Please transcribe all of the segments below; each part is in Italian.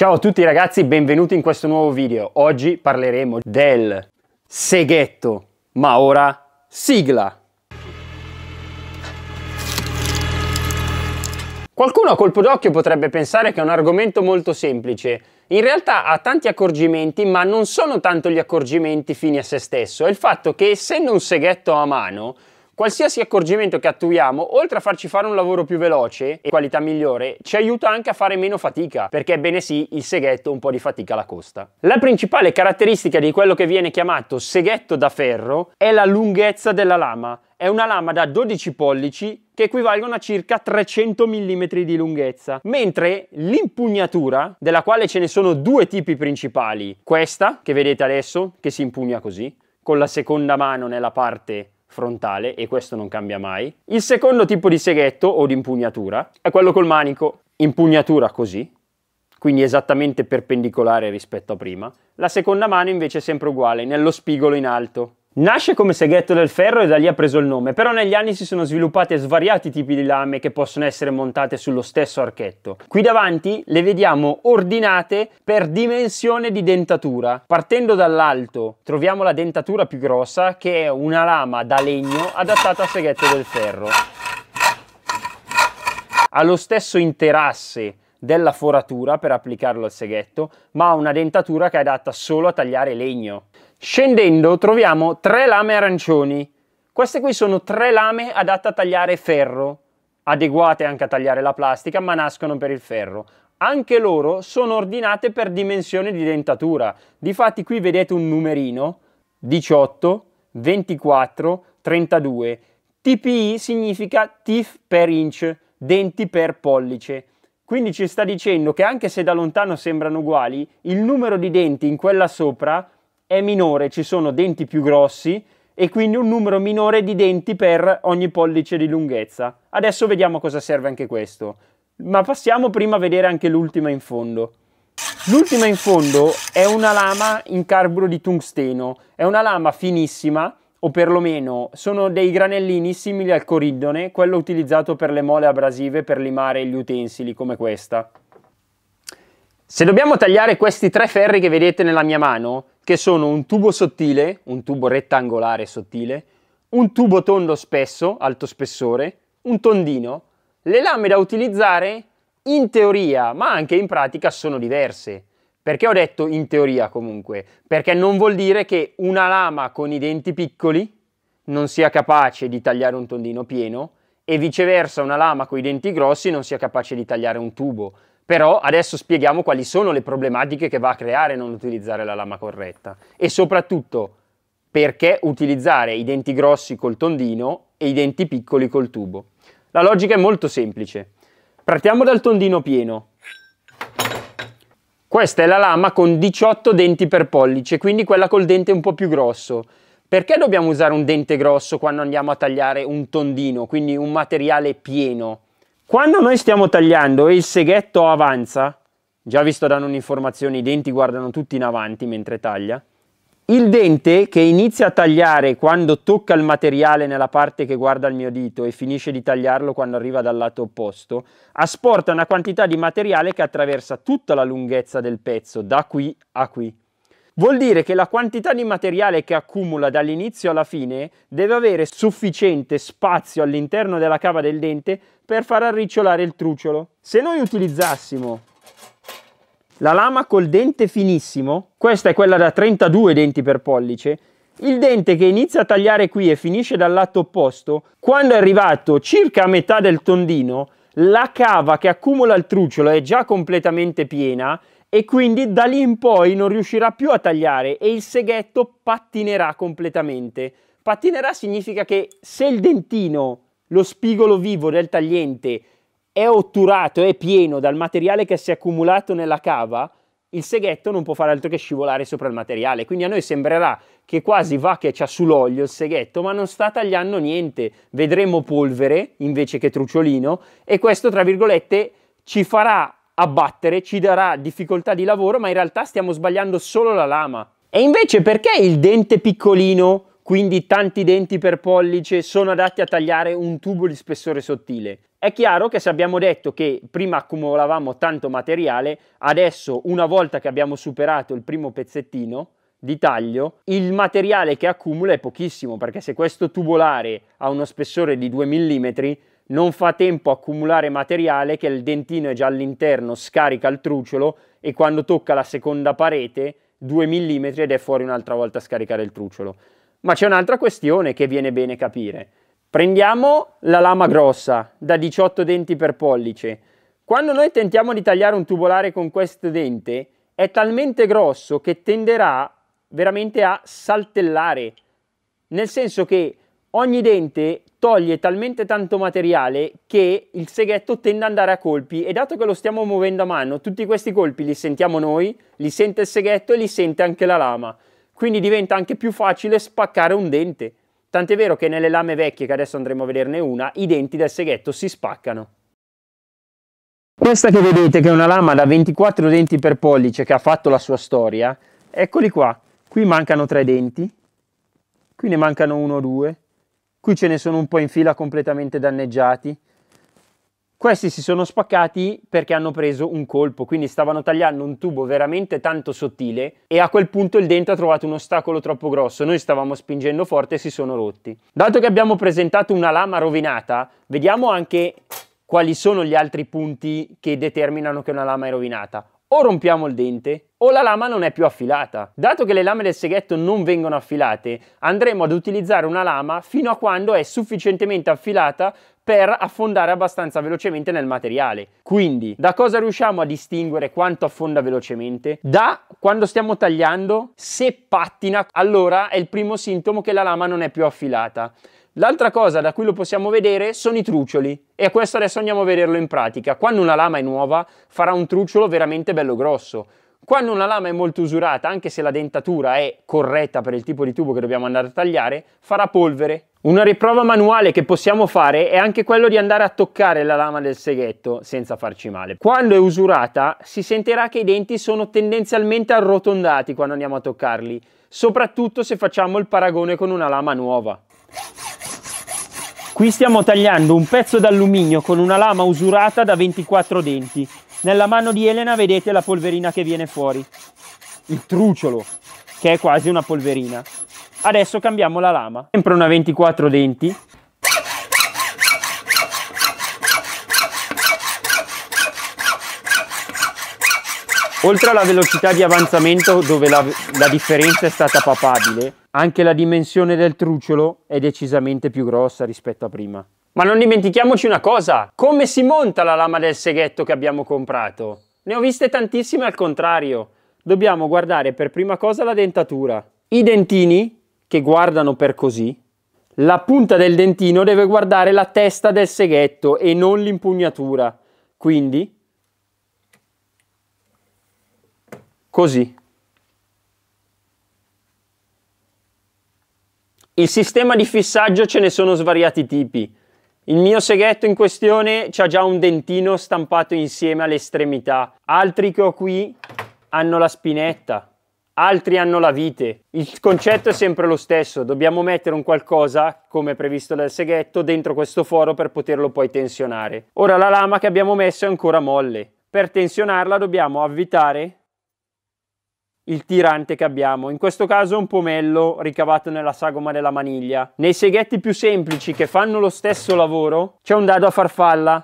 Ciao a tutti ragazzi, benvenuti in questo nuovo video. Oggi parleremo del seghetto, ma ora sigla. Qualcuno a colpo d'occhio potrebbe pensare che è un argomento molto semplice. In realtà ha tanti accorgimenti, ma non sono tanto gli accorgimenti fini a se stesso. È il fatto che, essendo un seghetto a mano, Qualsiasi accorgimento che attuiamo, oltre a farci fare un lavoro più veloce e qualità migliore, ci aiuta anche a fare meno fatica, perché bene sì, il seghetto un po' di fatica la costa. La principale caratteristica di quello che viene chiamato seghetto da ferro è la lunghezza della lama. È una lama da 12 pollici che equivalgono a circa 300 mm di lunghezza, mentre l'impugnatura, della quale ce ne sono due tipi principali, questa che vedete adesso, che si impugna così, con la seconda mano nella parte frontale e questo non cambia mai. Il secondo tipo di seghetto o di impugnatura è quello col manico, impugnatura così, quindi esattamente perpendicolare rispetto a prima. La seconda mano invece è sempre uguale, nello spigolo in alto. Nasce come seghetto del ferro e da lì ha preso il nome, però negli anni si sono sviluppate svariati tipi di lame che possono essere montate sullo stesso archetto. Qui davanti le vediamo ordinate per dimensione di dentatura. Partendo dall'alto troviamo la dentatura più grossa che è una lama da legno adattata a seghetto del ferro. Ha lo stesso interasse della foratura per applicarlo al seghetto, ma ha una dentatura che è adatta solo a tagliare legno. Scendendo troviamo tre lame arancioni. Queste qui sono tre lame adatte a tagliare ferro, adeguate anche a tagliare la plastica, ma nascono per il ferro. Anche loro sono ordinate per dimensione di dentatura. Difatti qui vedete un numerino 18, 24, 32. TPI significa TIF per inch, denti per pollice. Quindi ci sta dicendo che anche se da lontano sembrano uguali, il numero di denti in quella sopra è minore, ci sono denti più grossi e quindi un numero minore di denti per ogni pollice di lunghezza. Adesso vediamo cosa serve anche questo. Ma passiamo prima a vedere anche l'ultima in fondo. L'ultima in fondo è una lama in carburo di tungsteno, è una lama finissima o perlomeno sono dei granellini simili al coridone, quello utilizzato per le mole abrasive per limare gli utensili come questa. Se dobbiamo tagliare questi tre ferri che vedete nella mia mano, che sono un tubo sottile, un tubo rettangolare sottile, un tubo tondo spesso, alto spessore, un tondino, le lame da utilizzare in teoria ma anche in pratica sono diverse. Perché ho detto in teoria comunque? Perché non vuol dire che una lama con i denti piccoli non sia capace di tagliare un tondino pieno e viceversa una lama con i denti grossi non sia capace di tagliare un tubo. Però adesso spieghiamo quali sono le problematiche che va a creare non utilizzare la lama corretta e soprattutto perché utilizzare i denti grossi col tondino e i denti piccoli col tubo. La logica è molto semplice. Partiamo dal tondino pieno. Questa è la lama con 18 denti per pollice, quindi quella col dente un po' più grosso. Perché dobbiamo usare un dente grosso quando andiamo a tagliare un tondino, quindi un materiale pieno? Quando noi stiamo tagliando e il seghetto avanza, già visto da non informazioni i denti guardano tutti in avanti mentre taglia, il dente che inizia a tagliare quando tocca il materiale nella parte che guarda il mio dito e finisce di tagliarlo quando arriva dal lato opposto, asporta una quantità di materiale che attraversa tutta la lunghezza del pezzo, da qui a qui. Vuol dire che la quantità di materiale che accumula dall'inizio alla fine deve avere sufficiente spazio all'interno della cava del dente per far arricciolare il trucciolo. Se noi utilizzassimo la lama col dente finissimo, questa è quella da 32 denti per pollice, il dente che inizia a tagliare qui e finisce dal lato opposto, quando è arrivato circa a metà del tondino, la cava che accumula il trucciolo è già completamente piena e quindi da lì in poi non riuscirà più a tagliare e il seghetto pattinerà completamente. Pattinerà significa che se il dentino, lo spigolo vivo del tagliente, è otturato, è pieno dal materiale che si è accumulato nella cava, il seghetto non può fare altro che scivolare sopra il materiale. Quindi a noi sembrerà che quasi va che c'ha sull'olio il seghetto, ma non sta tagliando niente. Vedremo polvere invece che trucciolino e questo, tra virgolette, ci farà abbattere, ci darà difficoltà di lavoro, ma in realtà stiamo sbagliando solo la lama. E invece perché il dente piccolino, quindi tanti denti per pollice, sono adatti a tagliare un tubo di spessore sottile? È chiaro che se abbiamo detto che prima accumulavamo tanto materiale, adesso una volta che abbiamo superato il primo pezzettino di taglio, il materiale che accumula è pochissimo, perché se questo tubolare ha uno spessore di 2 mm, non fa tempo a accumulare materiale che il dentino è già all'interno, scarica il trucciolo e quando tocca la seconda parete 2 mm ed è fuori un'altra volta a scaricare il trucciolo. Ma c'è un'altra questione che viene bene capire Prendiamo la lama grossa da 18 denti per pollice. Quando noi tentiamo di tagliare un tubolare con questo dente, è talmente grosso che tenderà veramente a saltellare, nel senso che ogni dente toglie talmente tanto materiale che il seghetto tende ad andare a colpi e dato che lo stiamo muovendo a mano, tutti questi colpi li sentiamo noi, li sente il seghetto e li sente anche la lama, quindi diventa anche più facile spaccare un dente. Tant'è vero che nelle lame vecchie, che adesso andremo a vederne una, i denti del seghetto si spaccano. Questa che vedete, che è una lama da 24 denti per pollice che ha fatto la sua storia, eccoli qua. Qui mancano tre denti, qui ne mancano uno o due, qui ce ne sono un po' in fila completamente danneggiati, questi si sono spaccati perché hanno preso un colpo, quindi stavano tagliando un tubo veramente tanto sottile e a quel punto il dente ha trovato un ostacolo troppo grosso, noi stavamo spingendo forte e si sono rotti. Dato che abbiamo presentato una lama rovinata, vediamo anche quali sono gli altri punti che determinano che una lama è rovinata. O rompiamo il dente o la lama non è più affilata. Dato che le lame del seghetto non vengono affilate, andremo ad utilizzare una lama fino a quando è sufficientemente affilata per affondare abbastanza velocemente nel materiale. Quindi, da cosa riusciamo a distinguere quanto affonda velocemente? Da quando stiamo tagliando, se pattina, allora è il primo sintomo che la lama non è più affilata. L'altra cosa da cui lo possiamo vedere sono i trucioli e questo adesso andiamo a vederlo in pratica. Quando una lama è nuova farà un truciolo veramente bello grosso. Quando una lama è molto usurata, anche se la dentatura è corretta per il tipo di tubo che dobbiamo andare a tagliare, farà polvere. Una riprova manuale che possiamo fare è anche quello di andare a toccare la lama del seghetto senza farci male. Quando è usurata si sentirà che i denti sono tendenzialmente arrotondati quando andiamo a toccarli, soprattutto se facciamo il paragone con una lama nuova. Qui stiamo tagliando un pezzo d'alluminio con una lama usurata da 24 denti. Nella mano di Elena vedete la polverina che viene fuori, il truciolo, che è quasi una polverina. Adesso cambiamo la lama, sempre una 24 denti. Oltre alla velocità di avanzamento, dove la, la differenza è stata papabile, anche la dimensione del truciolo è decisamente più grossa rispetto a prima. Ma non dimentichiamoci una cosa, come si monta la lama del seghetto che abbiamo comprato? Ne ho viste tantissime al contrario. Dobbiamo guardare per prima cosa la dentatura. I dentini, che guardano per così, la punta del dentino deve guardare la testa del seghetto e non l'impugnatura. Quindi, così. Il sistema di fissaggio ce ne sono svariati tipi. Il mio seghetto in questione ha già un dentino stampato insieme all'estremità. Altri che ho qui hanno la spinetta, altri hanno la vite. Il concetto è sempre lo stesso, dobbiamo mettere un qualcosa, come previsto dal seghetto, dentro questo foro per poterlo poi tensionare. Ora la lama che abbiamo messo è ancora molle. Per tensionarla dobbiamo avvitare il tirante che abbiamo. In questo caso un pomello ricavato nella sagoma della maniglia. Nei seghetti più semplici che fanno lo stesso lavoro c'è un dado a farfalla.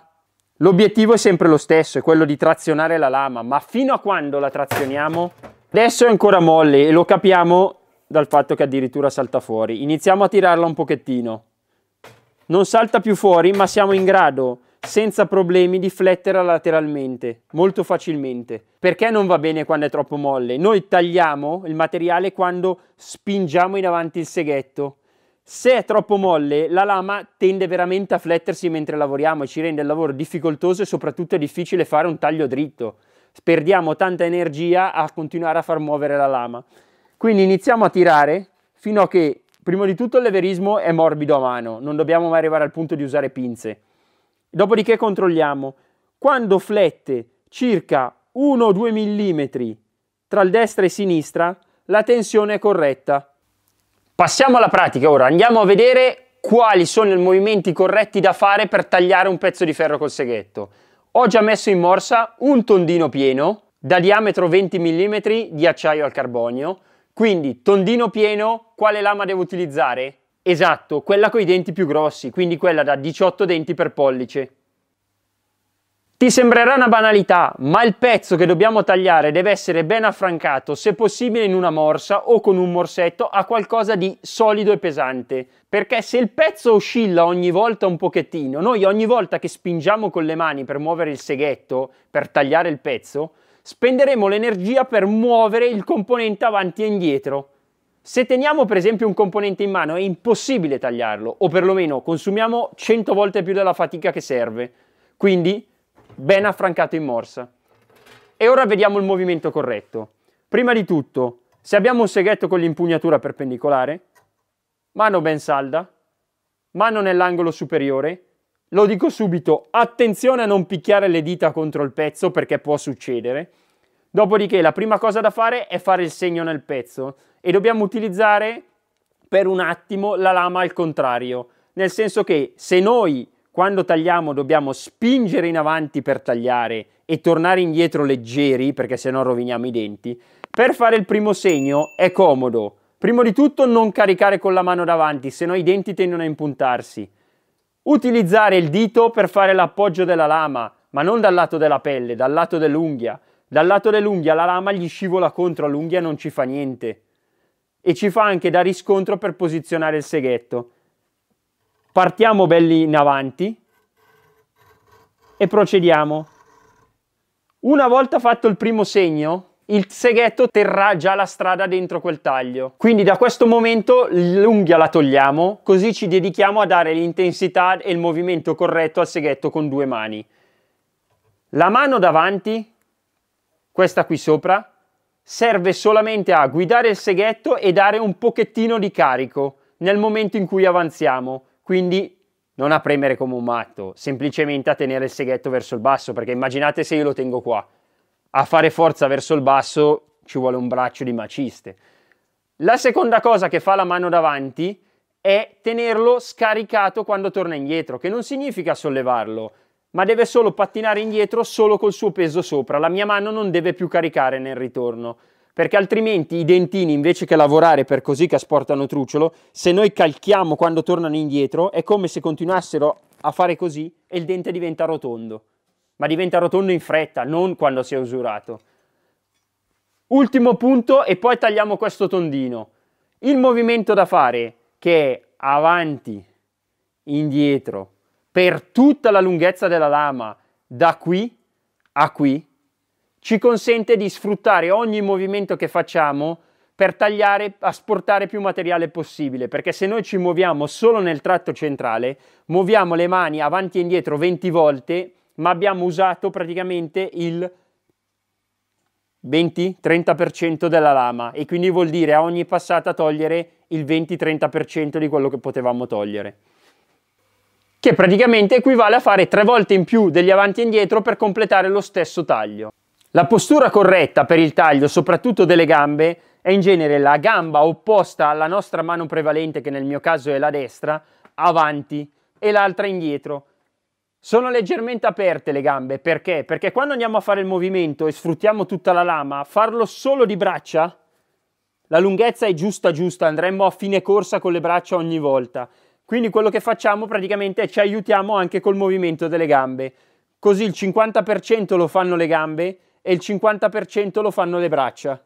L'obiettivo è sempre lo stesso, è quello di trazionare la lama, ma fino a quando la trazioniamo? Adesso è ancora molle e lo capiamo dal fatto che addirittura salta fuori. Iniziamo a tirarla un pochettino. Non salta più fuori, ma siamo in grado senza problemi di difletterla lateralmente, molto facilmente. Perché non va bene quando è troppo molle? Noi tagliamo il materiale quando spingiamo in avanti il seghetto. Se è troppo molle, la lama tende veramente a flettersi mentre lavoriamo e ci rende il lavoro difficoltoso e soprattutto è difficile fare un taglio dritto. Perdiamo tanta energia a continuare a far muovere la lama. Quindi iniziamo a tirare fino a che, prima di tutto, il leverismo è morbido a mano, non dobbiamo mai arrivare al punto di usare pinze. Dopodiché controlliamo. Quando flette circa 1-2 mm tra il destra e sinistra, la tensione è corretta. Passiamo alla pratica ora, andiamo a vedere quali sono i movimenti corretti da fare per tagliare un pezzo di ferro col seghetto. Ho già messo in morsa un tondino pieno da diametro 20 mm di acciaio al carbonio, quindi tondino pieno, quale lama devo utilizzare? Esatto, quella con i denti più grossi, quindi quella da 18 denti per pollice. Ti sembrerà una banalità, ma il pezzo che dobbiamo tagliare deve essere ben affrancato, se possibile in una morsa o con un morsetto a qualcosa di solido e pesante, perché se il pezzo oscilla ogni volta un pochettino, noi ogni volta che spingiamo con le mani per muovere il seghetto, per tagliare il pezzo, spenderemo l'energia per muovere il componente avanti e indietro. Se teniamo per esempio un componente in mano è impossibile tagliarlo, o perlomeno consumiamo 100 volte più della fatica che serve, quindi ben affrancato in morsa. E ora vediamo il movimento corretto. Prima di tutto, se abbiamo un seghetto con l'impugnatura perpendicolare, mano ben salda, mano nell'angolo superiore, lo dico subito, attenzione a non picchiare le dita contro il pezzo perché può succedere. Dopodiché la prima cosa da fare è fare il segno nel pezzo, e dobbiamo utilizzare per un attimo la lama al contrario, nel senso che se noi quando tagliamo dobbiamo spingere in avanti per tagliare e tornare indietro leggeri perché se no roviniamo i denti, per fare il primo segno è comodo. Prima di tutto non caricare con la mano davanti, se no i denti tendono a impuntarsi. Utilizzare il dito per fare l'appoggio della lama, ma non dal lato della pelle, dal lato dell'unghia. Dal lato dell'unghia la lama gli scivola contro all'unghia e non ci fa niente e ci fa anche da riscontro per posizionare il seghetto. Partiamo belli in avanti e procediamo. Una volta fatto il primo segno, il seghetto terrà già la strada dentro quel taglio. Quindi da questo momento l'unghia la togliamo, così ci dedichiamo a dare l'intensità e il movimento corretto al seghetto con due mani. La mano davanti, questa qui sopra, serve solamente a guidare il seghetto e dare un pochettino di carico nel momento in cui avanziamo, quindi non a premere come un matto, semplicemente a tenere il seghetto verso il basso, perché immaginate se io lo tengo qua, a fare forza verso il basso ci vuole un braccio di maciste. La seconda cosa che fa la mano davanti è tenerlo scaricato quando torna indietro, che non significa sollevarlo, ma deve solo pattinare indietro solo col suo peso sopra. La mia mano non deve più caricare nel ritorno, perché altrimenti i dentini, invece che lavorare per così che asportano trucciolo, se noi calchiamo quando tornano indietro, è come se continuassero a fare così e il dente diventa rotondo. Ma diventa rotondo in fretta, non quando si è usurato. Ultimo punto e poi tagliamo questo tondino. Il movimento da fare, che è avanti, indietro, per tutta la lunghezza della lama, da qui a qui, ci consente di sfruttare ogni movimento che facciamo per tagliare, asportare più materiale possibile, perché se noi ci muoviamo solo nel tratto centrale, muoviamo le mani avanti e indietro 20 volte, ma abbiamo usato praticamente il 20-30% della lama e quindi vuol dire a ogni passata togliere il 20-30% di quello che potevamo togliere che praticamente equivale a fare tre volte in più degli avanti e indietro per completare lo stesso taglio. La postura corretta per il taglio, soprattutto delle gambe, è in genere la gamba opposta alla nostra mano prevalente, che nel mio caso è la destra, avanti e l'altra indietro. Sono leggermente aperte le gambe, perché? Perché quando andiamo a fare il movimento e sfruttiamo tutta la lama, farlo solo di braccia, la lunghezza è giusta giusta, andremmo a fine corsa con le braccia ogni volta. Quindi quello che facciamo praticamente è ci aiutiamo anche col movimento delle gambe. Così il 50% lo fanno le gambe e il 50% lo fanno le braccia.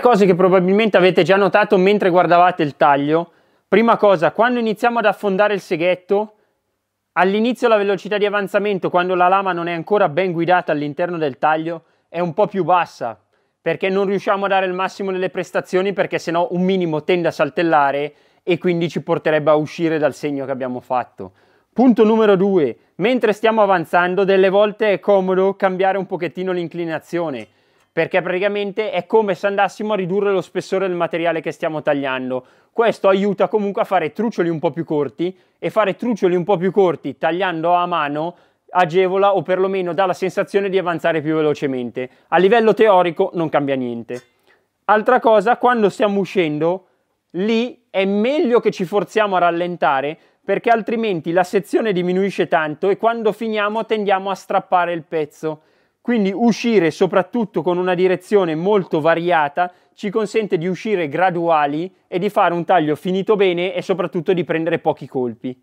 cose che probabilmente avete già notato mentre guardavate il taglio. Prima cosa, quando iniziamo ad affondare il seghetto, all'inizio la velocità di avanzamento, quando la lama non è ancora ben guidata all'interno del taglio, è un po' più bassa, perché non riusciamo a dare il massimo delle prestazioni, perché sennò un minimo tende a saltellare e quindi ci porterebbe a uscire dal segno che abbiamo fatto. Punto numero due, Mentre stiamo avanzando, delle volte è comodo cambiare un pochettino l'inclinazione perché praticamente è come se andassimo a ridurre lo spessore del materiale che stiamo tagliando. Questo aiuta comunque a fare truccioli un po' più corti e fare truccioli un po' più corti tagliando a mano agevola o perlomeno dà la sensazione di avanzare più velocemente. A livello teorico non cambia niente. Altra cosa, quando stiamo uscendo, lì è meglio che ci forziamo a rallentare perché altrimenti la sezione diminuisce tanto e quando finiamo tendiamo a strappare il pezzo. Quindi uscire soprattutto con una direzione molto variata ci consente di uscire graduali e di fare un taglio finito bene e soprattutto di prendere pochi colpi.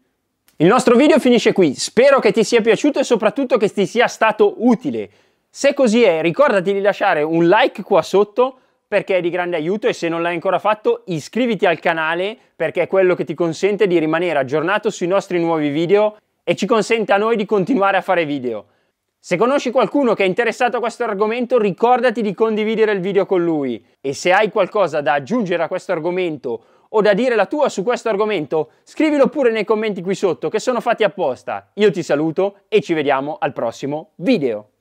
Il nostro video finisce qui, spero che ti sia piaciuto e soprattutto che ti sia stato utile. Se così è ricordati di lasciare un like qua sotto perché è di grande aiuto e se non l'hai ancora fatto iscriviti al canale perché è quello che ti consente di rimanere aggiornato sui nostri nuovi video e ci consente a noi di continuare a fare video. Se conosci qualcuno che è interessato a questo argomento, ricordati di condividere il video con lui. E se hai qualcosa da aggiungere a questo argomento o da dire la tua su questo argomento, scrivilo pure nei commenti qui sotto che sono fatti apposta. Io ti saluto e ci vediamo al prossimo video.